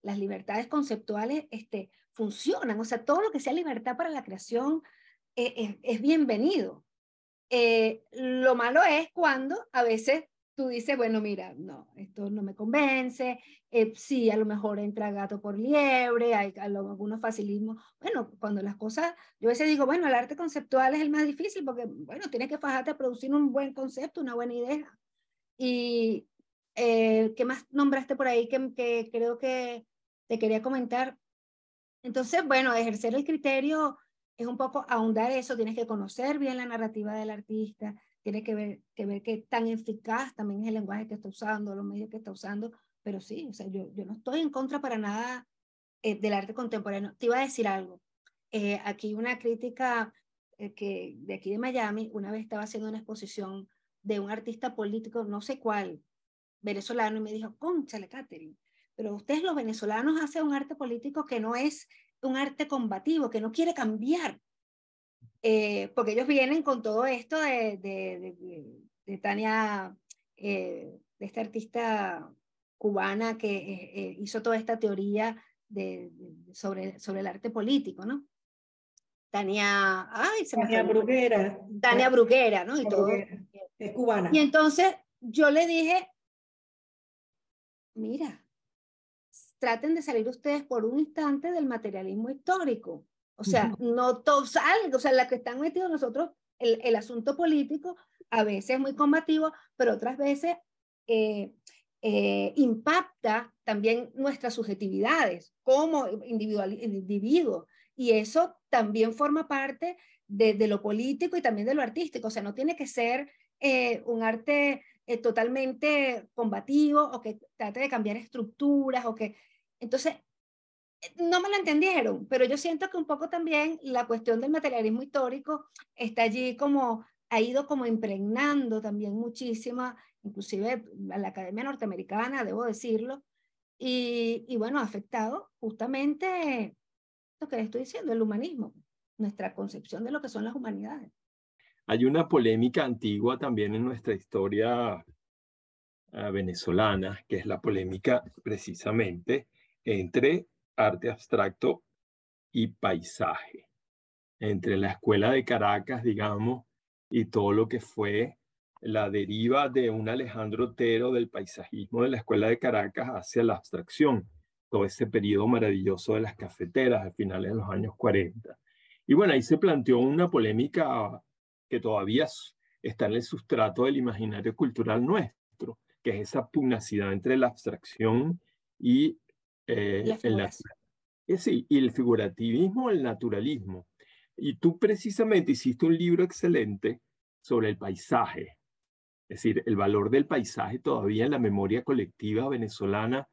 las libertades conceptuales, este, funcionan. O sea, todo lo que sea libertad para la creación eh, es, bienvenido. Eh, lo malo es cuando a veces tú dices, bueno, mira, no, esto no me convence, eh, sí, a lo mejor entra gato por liebre, hay algunos facilismos. Bueno, cuando las cosas, yo a veces digo, bueno, el arte conceptual es el más difícil porque, bueno, tienes que fajarte a producir un buen concepto, una buena idea. Y, eh, ¿qué más nombraste por ahí que, que creo que te quería comentar? Entonces, bueno, ejercer el criterio es un poco ahondar eso, tienes que conocer bien la narrativa del artista, tiene que ver, que ver qué tan eficaz también es el lenguaje que está usando, los medios que está usando, pero sí, o sea, yo, yo no estoy en contra para nada eh, del arte contemporáneo. Te iba a decir algo. Eh, aquí una crítica eh, que de aquí de Miami, una vez estaba haciendo una exposición de un artista político, no sé cuál, venezolano, y me dijo, conchale, Catherine, pero ustedes los venezolanos hacen un arte político que no es un arte combativo, que no quiere cambiar, eh, porque ellos vienen con todo esto de, Tania, eh, de esta artista cubana que eh, hizo toda esta teoría sobre, el arte político, ¿no? Tania, ay, Tania Bruguera. Tania Bruguera, ¿no? Y todo. Es cubana. Y entonces yo le dije, mira, traten de salir ustedes por un instante del materialismo histórico. O sea, no todos salen, o sea, la que están metidos nosotros, el, asunto político a veces es muy combativo, pero otras veces eh, eh, impacta también nuestras subjetividades como individual, individuos. Y eso también forma parte de, lo político y también de lo artístico. O sea, no tiene que ser eh, un arte totalmente combativo o que trate de cambiar estructuras o que... Entonces, eh, no me lo entendieron, pero yo siento que un poco también la cuestión del materialismo histórico está allí como, ha ido como impregnando también muchísima, inclusive a la Academia Norteamericana, debo decirlo, y, y bueno, ha afectado justamente lo que le estoy diciendo, el humanismo, nuestra concepción de lo que son las humanidades. Hay una polémica antigua también en nuestra historia ah, venezolana, que es la polémica precisamente entre arte abstracto y paisaje, entre la Escuela de Caracas, digamos, y todo lo que fue la deriva de un Alejandro Otero del paisajismo de la Escuela de Caracas hacia la abstracción, todo ese periodo maravilloso de las cafeteras a finales de los años 40. Y bueno, ahí se planteó una polémica que todavía está en el sustrato del imaginario cultural nuestro, que es esa pugnacidad entre la abstracción y eh, eh y el figurativismo, el naturalismo. Y tú precisamente hiciste un libro excelente sobre el paisaje, es decir, el valor del paisaje todavía en la memoria colectiva venezolana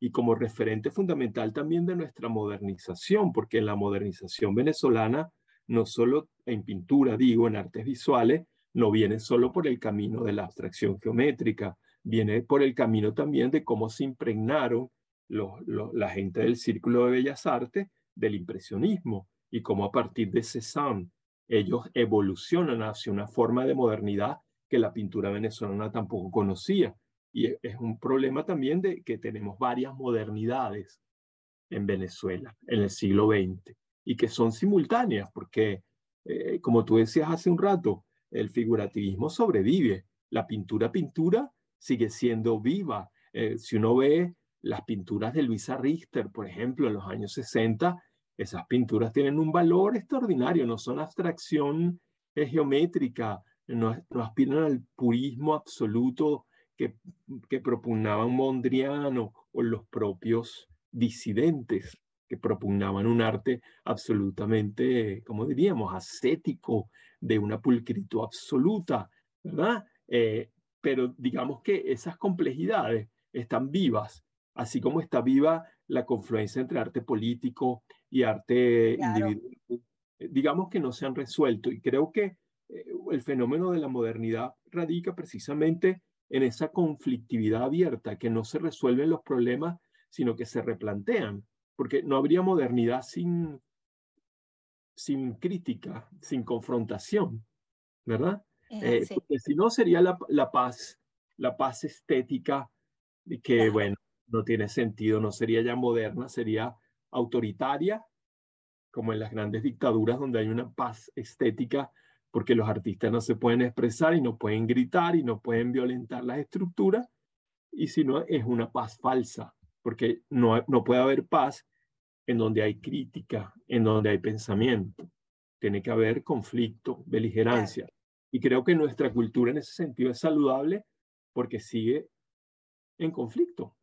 y como referente fundamental también de nuestra modernización, porque en la modernización venezolana, no solo en pintura, digo, en artes visuales, no viene solo por el camino de la abstracción geométrica, viene por el camino también de cómo se impregnaron la gente del Círculo de Bellas Artes del impresionismo y cómo a partir de Cézanne ellos evolucionan hacia una forma de modernidad que la pintura venezolana tampoco conocía. Y e, es un problema también de que tenemos varias modernidades en Venezuela en el siglo XX y que son simultáneas porque, eh, como tú decías hace un rato, el figurativismo sobrevive. La pintura pintura sigue siendo viva. Eh, si uno ve las pinturas de Luisa Richter, por ejemplo, en los años 60, esas pinturas tienen un valor extraordinario, no son abstracción geométrica, no, aspiran al purismo absoluto que, que propugnaban Mondriano o los propios disidentes que propugnaban un arte absolutamente, como diríamos, ascético, de una pulcritud absoluta, ¿verdad? Eh, pero digamos que esas complejidades están vivas así como está viva la confluencia entre arte político y arte individual, eh, digamos que no se han resuelto. Y creo que eh, el fenómeno de la modernidad radica precisamente en esa conflictividad abierta, que no se resuelven los problemas, sino que se replantean, porque no habría modernidad sin, sin crítica, sin confrontación, ¿verdad? Eh, porque si no sería la, paz, la paz estética, que bueno, no tiene sentido, no sería ya moderna, sería autoritaria, como en las grandes dictaduras donde hay una paz estética, porque los artistas no se pueden expresar y no pueden gritar y no pueden violentar las estructuras, y si no, es una paz falsa, porque no, no puede haber paz en donde hay crítica, en donde hay pensamiento. Tiene que haber conflicto, beligerancia. Y creo que nuestra cultura en ese sentido es saludable porque sigue en conflicto,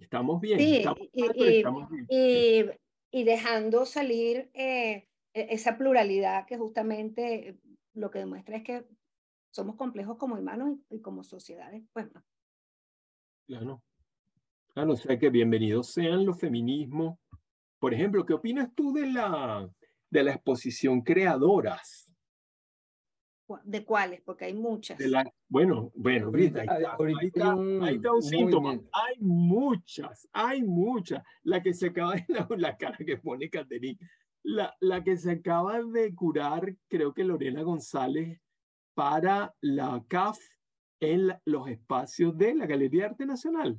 Estamos bien. estamos, y, bien. Y, dejando salir eh, e-, esa pluralidad que justamente eh, lo que demuestra es que somos complejos como humanos y, como sociedades. Pues, no. Claro. Claro, o que bienvenidos sean los feminismos. Por ejemplo, ¿qué opinas tú de la, de la exposición Creadoras? ¿De cuáles? Porque hay muchas. bueno, bueno, ahorita, ahí un síntoma. Hay muchas, hay muchas. La que se acaba de la, que La, la, que se acaba de curar, creo que Lorena González, para la CAF en los espacios de la Galería de Arte Nacional.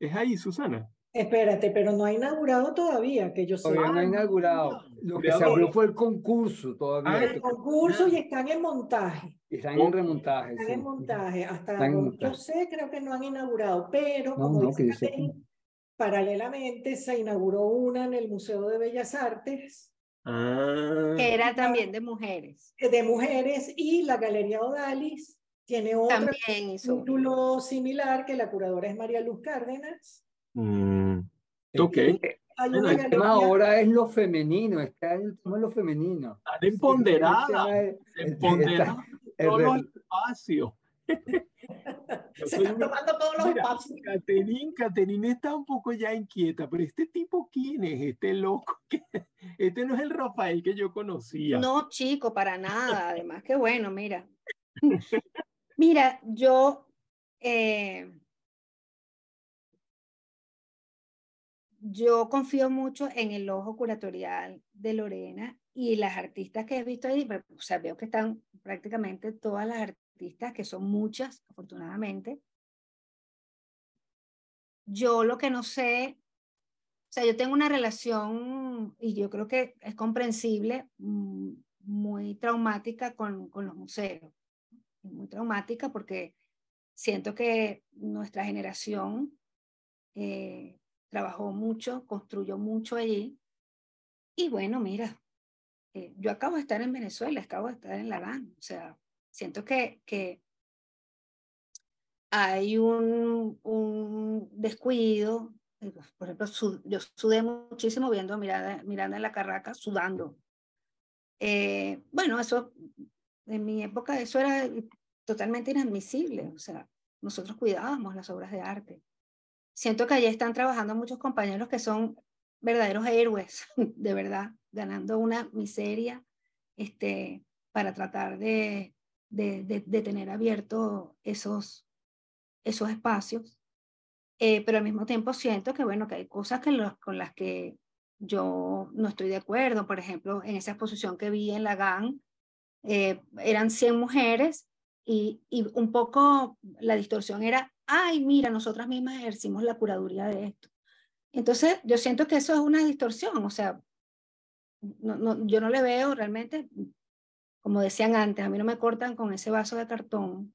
Es ahí, Susana. Espérate, pero no ha inaugurado todavía, que yo soy. Todavía no ha inaugurado. Lo que se abrió fue el concurso todavía. Ah, el concurso y están en montaje. Están en remontaje. Están en montaje. Hasta yo sé, creo que no han inaugurado, pero como no, paralelamente se inauguró una en el Museo de Bellas Artes. Ah. Que era también de mujeres. Eh, de mujeres y la Galería Odalis tiene otro título similar que la curadora es María Luz Cárdenas. Mm. Este, ok ahora es lo femenino, es que es lo femenino. Está empoderada, se empoderan todos los espacios. se están tomando todos los espacios. Caterín, está un poco ya inquieta, pero este tipo, ¿quién es? Este loco, este no es el Rafael que yo conocía. No, chico, para nada, además, qué bueno, mira. Mira, yo eh, yo confío mucho en el ojo curatorial de Lorena y las artistas que he visto ahí, o sea, veo que están prácticamente todas las artistas, que son muchas, afortunadamente. Yo lo que no sé, o sea, yo tengo una relación, y yo creo que es comprensible, mm, muy traumática con, con los museos. Muy traumática porque siento que nuestra generación eh, trabajó mucho, construyó mucho allí. Y bueno, mira, eh, yo acabo de estar en Venezuela, acabo de estar en La Habana, o sea, siento que, que hay un, un descuido. Eh, por ejemplo, yo sudé muchísimo viendo Miranda, Miranda en la Carraca, sudando. Eh, bueno, eso en mi época eso era totalmente inadmisible. O sea, nosotros cuidábamos las obras de arte siento que allí están trabajando muchos compañeros que son verdaderos héroes, de verdad, ganando una miseria este, para tratar de, de, tener abiertos esos, esos espacios. Eh, pero al mismo tiempo siento que, bueno, que hay cosas que con las que yo no estoy de acuerdo. Por ejemplo, en esa exposición que vi en la GAN, eh, eran 100 mujeres y, un poco la distorsión era ay, mira, nosotras mismas ejercimos la curaduría de esto. Entonces, yo siento que eso es una distorsión, o sea, no, no, yo no le veo realmente, como decían antes, a mí no me cortan con ese vaso de cartón.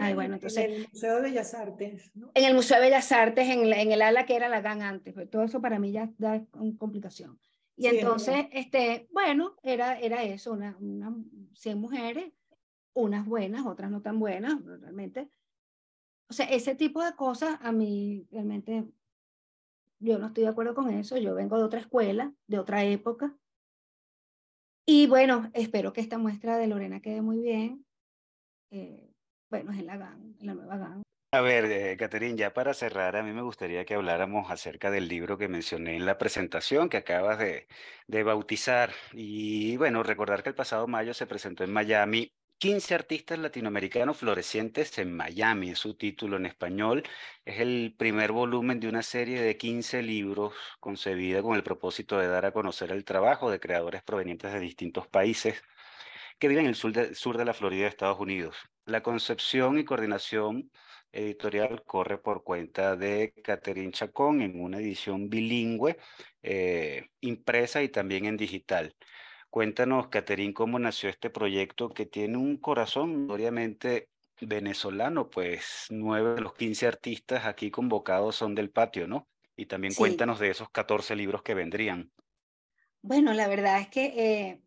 ay, bueno, entonces, en el Museo de Bellas Artes. En el Museo de Bellas Artes, en, en el ala que era la GAN antes, pues, todo eso para mí ya da complicación. Y entonces, este, bueno, era, era eso, unas una, 100 mujeres, unas buenas, otras no tan buenas, realmente, o sea, ese tipo de cosas a mí realmente yo no estoy de acuerdo con eso. Yo vengo de otra escuela, de otra época. Y bueno, espero que esta muestra de Lorena quede muy bien. Eh, bueno, es en la la nueva GAN. A ver, eh, Caterín, ya para cerrar, a mí me gustaría que habláramos acerca del libro que mencioné en la presentación que acabas de, de bautizar. Y bueno, recordar que el pasado mayo se presentó en Miami 15 artistas latinoamericanos florecientes en Miami, es su título en español. Es el primer volumen de una serie de 15 libros concebida con el propósito de dar a conocer el trabajo de creadores provenientes de distintos países que viven en el sur de, la Florida de Estados Unidos. La concepción y coordinación editorial corre por cuenta de Catherine Chacón en una edición bilingüe, eh, impresa y también en digital. Cuéntanos, Caterín, cómo nació este proyecto que tiene un corazón, obviamente, venezolano, pues nueve de los quince artistas aquí convocados son del patio, ¿no? Y también cuéntanos de esos catorce libros que vendrían. Bueno, la verdad es que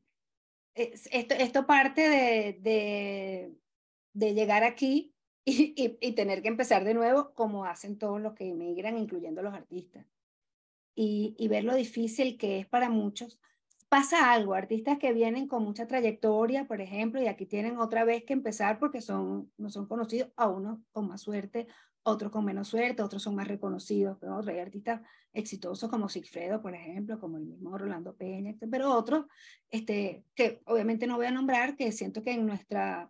eh, esto, esto, parte de, llegar aquí y, tener que empezar de nuevo, como hacen todos los que emigran, incluyendo los artistas, y ver lo difícil que es para muchos pasa algo, artistas que vienen con mucha trayectoria, por ejemplo, y aquí tienen otra vez que empezar porque son, no son conocidos, a unos con más suerte, otros con menos suerte, otros son más reconocidos que Hay artistas exitosos como Sigfredo, por ejemplo, como el mismo Rolando Peña, pero otros este, que obviamente no voy a nombrar, que siento que en nuestra,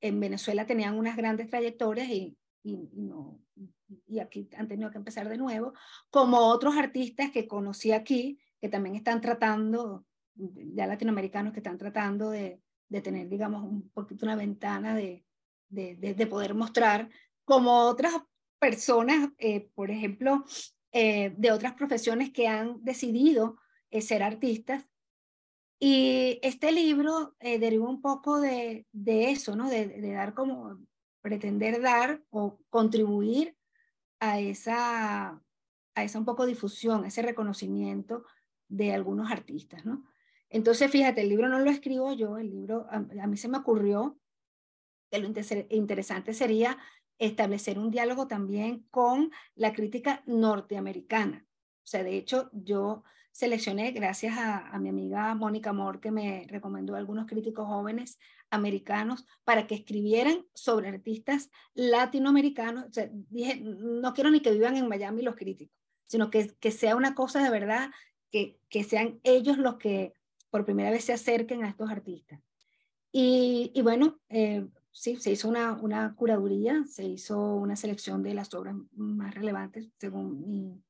en Venezuela tenían unas grandes trayectorias y, no, y aquí han tenido que empezar de nuevo, como otros artistas que conocí aquí, que también están tratando ya latinoamericanos que están tratando de, de tener, digamos, un poquito una ventana de, de, poder mostrar, como otras personas, eh, por ejemplo, eh, de otras profesiones que han decidido eh, ser artistas. Y este libro deriva un poco de, eso, ¿no? de dar como, pretender dar o contribuir a esa, a esa un poco difusión, ese reconocimiento de algunos artistas, ¿no? Entonces, fíjate, el libro no lo escribo yo, el libro a, mí se me ocurrió que lo interesante sería establecer un diálogo también con la crítica norteamericana. O sea, de hecho, yo seleccioné, gracias a, mi amiga Mónica Moore, que me recomendó a algunos críticos jóvenes americanos para que escribieran sobre artistas latinoamericanos. O sea, dije, no quiero ni que vivan en Miami los críticos, sino que, que sea una cosa de verdad, que, que sean ellos los que por primera vez se acerquen a estos artistas. Y, bueno, eh, sí, se hizo una, curaduría, se hizo una selección de las obras más relevantes según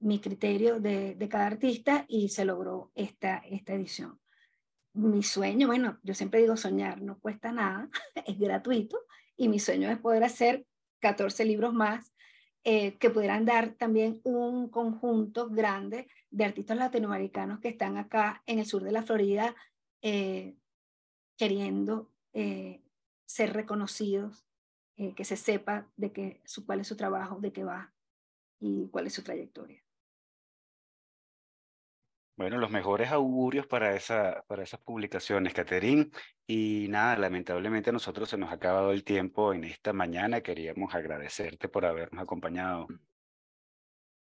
mi, criterio de, cada artista y se logró esta, esta edición. Mi sueño, bueno, yo siempre digo soñar, no cuesta nada, es gratuito y mi sueño es poder hacer 14 libros más eh, que pudieran dar también un conjunto grande de artistas latinoamericanos que están acá en el sur de la Florida eh, queriendo eh, ser reconocidos, eh, que se sepa de que, cuál es su trabajo, de qué va y cuál es su trayectoria. Bueno, los mejores augurios para, esa, para esas publicaciones, Caterín. Y nada, lamentablemente a nosotros se nos ha acabado el tiempo en esta mañana. Queríamos agradecerte por habernos acompañado.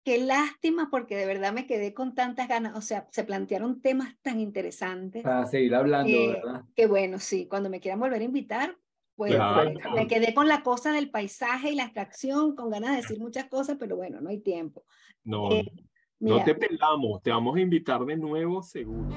Qué lástima porque de verdad me quedé con tantas ganas, o sea, se plantearon temas tan interesantes. Para seguir hablando, eh, ¿verdad? Que bueno, sí, cuando me quieran volver a invitar, pues me quedé con la cosa del paisaje y la extracción, con ganas de decir muchas cosas, pero bueno, no hay tiempo. No, eh, no te pelamos, te vamos a invitar de nuevo seguro.